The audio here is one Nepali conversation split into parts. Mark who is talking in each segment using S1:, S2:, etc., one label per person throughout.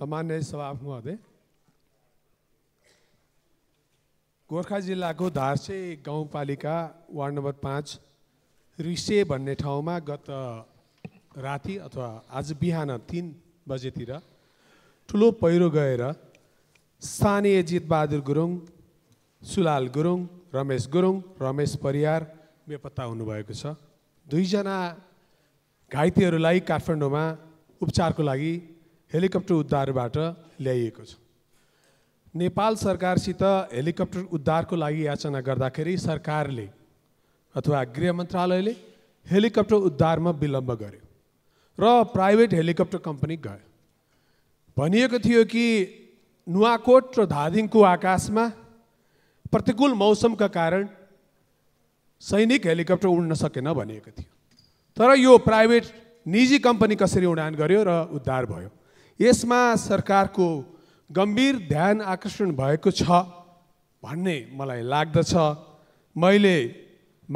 S1: सामान्य सभा महोदय गोर्खा जिल्लाको धारसे गाउँपालिका वार्ड नम्बर पाँच रिसे भन्ने ठाउँमा गत राति अथवा आज बिहान तिन बजेतिर ठुलो पहिरो गएर स्थानीय जितबहादुर गुरुङ सुलाल गुरुङ रमेश गुरुङ रमेश परियार बेपत्ता हुनुभएको छ दुईजना घाइतेहरूलाई काठमाडौँमा उपचारको लागि हेलिकप्टर उद्धारबाट ल्याइएको छ नेपाल सरकारसित हेलिकप्टर उद्धारको लागि याचना गर्दाखेरि सरकारले अथवा गृह मन्त्रालयले हेलिकप्टर उद्धारमा विलम्ब गर्यो र प्राइभेट हेलिकप्टर कम्पनी गयो भनिएको थियो कि नुवाकोट र धादिङको आकाशमा प्रतिकूल मौसमका कारण सैनिक हेलिकप्टर उड्न सकेन भनिएको थियो तर यो प्राइभेट निजी कम्पनी कसरी उडान गर्यो र उद्धार भयो यसमा सरकारको गम्भीर ध्यान आकर्षण भएको छ भन्ने मलाई लाग्दछ मैले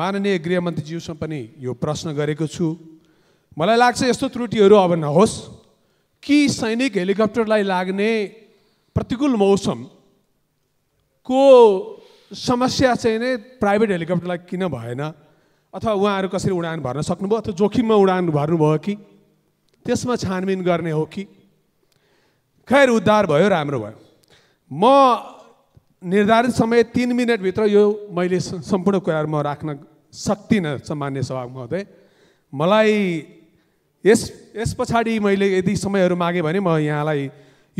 S1: माननीय गृहमन्त्रीज्यूसँग पनि यो प्रश्न गरेको छु मलाई लाग्छ यस्तो त्रुटिहरू अब नहोस् कि सैनिक हेलिकप्टरलाई लाग्ने प्रतिकूल मौसमको समस्या चाहिँ नै प्राइभेट हेलिकप्टरलाई किन भएन अथवा उहाँहरू कसरी उडान भर्न सक्नुभयो अथवा जोखिममा उडान भर्नुभयो कि त्यसमा छानबिन गर्ने हो कि खैर उद्धार भयो राम्रो भयो म निर्धारित समय तिन मिनटभित्र यो मैले सम्पूर्ण कुराहरू म राख्न सक्दिनँ सामान्य सभा महोदय मलाई यस यस पछाडि मैले यदि समयहरू मागेँ भने म यहाँलाई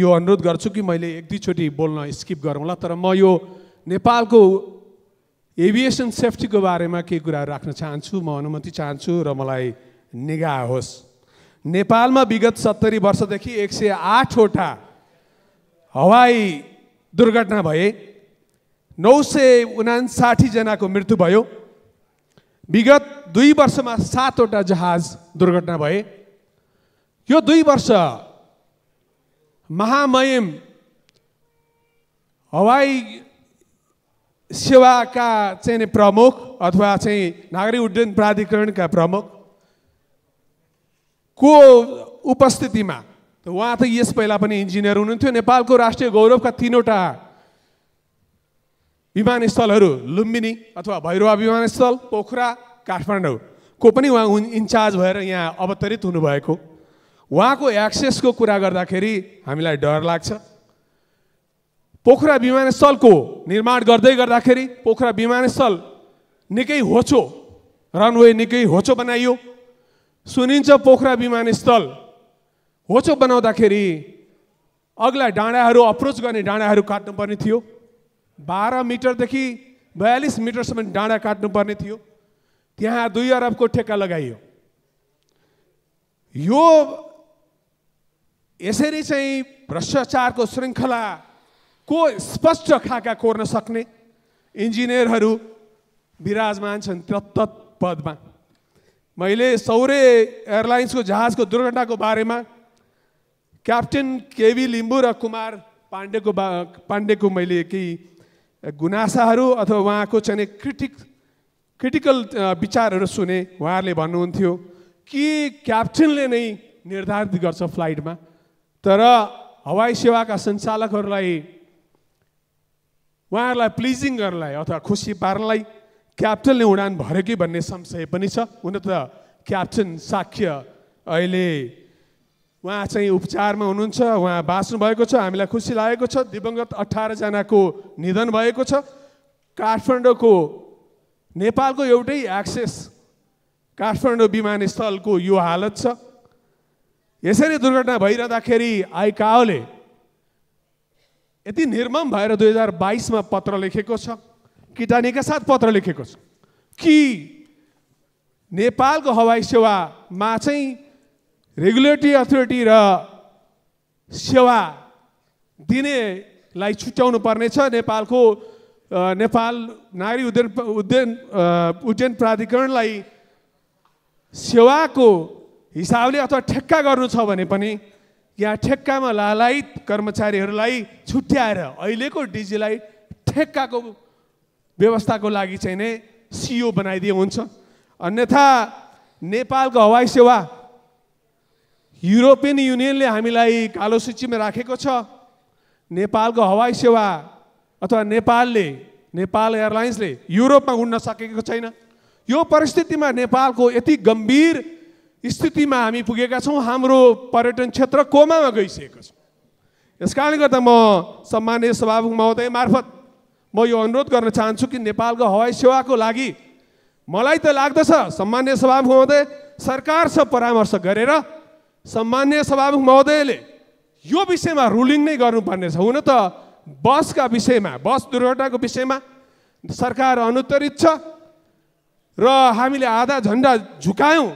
S1: यो अनुरोध गर्छु कि मैले एक दुईचोटि बोल्न स्किप गरौँला तर म यो नेपालको एभिएसन सेफ्टीको बारेमा केही कुराहरू राख्न चाहन्छु म अनुमति चाहन्छु र मलाई निगाह होस् नेपालमा विगत सत्तरी वर्षदेखि एक सय आठवटा हवाई दुर्घटना भए नौ सय उनासाठीजनाको मृत्यु भयो विगत दुई वर्षमा सातवटा जहाज दुर्घटना भए यो दुई वर्ष महामयम हवाई सेवाका चाहिँ प्रमुख अथवा चाहिँ नागरिक उड्डयन प्राधिकरणका प्रमुख को उपस्थितिमा उहाँ त यस पहिला पनि इन्जिनियर हुनुहुन्थ्यो नेपालको राष्ट्रिय गौरवका तिनवटा विमानस्थलहरू लुम्बिनी अथवा भैरवा विमानस्थल पोखरा काठमाडौँ को पनि उहाँ इन्चार्ज भएर यहाँ अवतरित हुनुभएको उहाँको एक्सेसको कुरा गर्दाखेरि हामीलाई डर लाग्छ पोखरा विमानस्थलको निर्माण गर्दै गर्दाखेरि पोखरा विमानस्थल निकै होचो रनवे निकै होचो बनाइयो सुनिन्छ पोखरा विमानस्थल होचो बनाउँदाखेरि अग्ला डाँडाहरू अप्रोच गर्ने डाँडाहरू काट्नुपर्ने थियो बाह्र मिटरदेखि बयालिस मिटरसम्म डाँडा काट्नुपर्ने थियो त्यहाँ दुई अरबको ठेक्का लगाइयो यो यसरी चाहिँ भ्रष्टाचारको को स्पष्ट खाका कोर्न सक्ने इन्जिनियरहरू विराजमान छन् तत्त पदमा मैले सौर्य एयरलाइन्सको जहाजको दुर्घटनाको बारेमा क्याप्टेन केवी लिम्बू र कुमार पाण्डेको बा पाण्डेको मैले केही गुनासाहरू अथवा उहाँको चाहिँ क्रिटिक क्रिटिकल विचारहरू सुने उहाँहरूले भन्नुहुन्थ्यो कि क्याप्टेनले नै निर्धारित गर्छ फ्लाइटमा तर हवाई सेवाका सञ्चालकहरूलाई उहाँहरूलाई प्लिजिङ गर्नलाई अथवा खुसी पार्नलाई क्याप्टनले उडान कि भन्ने संशय पनि छ हुन त क्याप्टन साख्य अहिले उहाँ चाहिँ उपचारमा हुनुहुन्छ उहाँ भएको छ हामीलाई खुसी लागेको छ दिवङ्गत अठारजनाको निधन भएको छ काठमाडौँको नेपालको एउटै एक्सेस काठमाडौँ विमानस्थलको यो हालत छ यसरी दुर्घटना भइरहँदाखेरि आइकाओले यति निर्मम भएर दुई हजार बाइसमा पत्र लेखेको छ किटानीका साथ पत्र लेखेको छ कि नेपालको हवाई सेवामा चाहिँ रेगुलेटरी अथोरिटी र सेवा दिनेलाई छुट्याउनु पर्नेछ नेपालको नेपाल नागरिक उद्यान उद्यान उड्डयन प्राधिकरणलाई सेवाको हिसाबले अथवा ठेक्का गर्नु छ भने पनि यहाँ ठेक्कामा लालायित कर्मचारीहरूलाई छुट्याएर अहिलेको डिजीलाई ठेक्काको व्यवस्थाको लागि चाहिँ नै सिओ बनाइदिए हुन्छ अन्यथा नेपालको हवाई सेवा युरोपियन युनियनले हामीलाई कालो सूचीमा राखेको छ नेपालको हवाई सेवा अथवा नेपालले नेपाल एयरलाइन्सले युरोपमा उड्न सकेको छैन यो परिस्थितिमा नेपालको यति गम्भीर स्थितिमा हामी पुगेका छौँ हाम्रो पर्यटन क्षेत्र कोमामा गइसकेको छ यस कारणले गर्दा म सम्मान्य सभामुख महोदय मार्फत म यो अनुरोध गर्न चाहन्छु कि नेपालको हवाई सेवाको लागि मलाई त लाग्दछ सामान्य सभामुख महोदय सरकारसँग परामर्श गरेर सामान्य सभामुख महोदयले यो विषयमा रुलिङ नै गर्नुपर्नेछ हुन त बसका विषयमा बस दुर्घटनाको विषयमा सरकार अनुत्तरित छ र हामीले आधा झन्डा झुकायौँ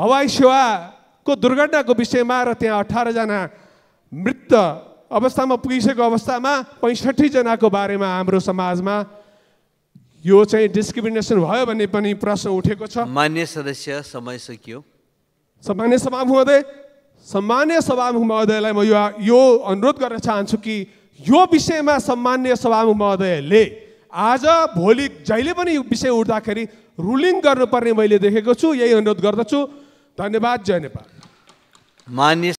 S1: हवाई सेवाको दुर्घटनाको विषयमा र त्यहाँ अठारजना मृत अवस्थामा पुगिसकेको अवस्थामा पैँसठीजनाको बारेमा हाम्रो समाजमा यो चाहिँ डिस्क्रिमिनेसन भयो भन्ने पनि प्रश्न उठेको छ मान्य सदस्य समय सकियो सामान्य सभा महोदय सामान्य सभा महोदयलाई म यो यो अनुरोध गर्न चाहन्छु कि यो विषयमा सामान्य सभा महोदयले आज भोलि जहिले पनि यो विषय उठ्दाखेरि रुलिङ गर्नुपर्ने मैले देखेको छु यही अनुरोध गर्दछु धन्यवाद जय नेपाल मान्य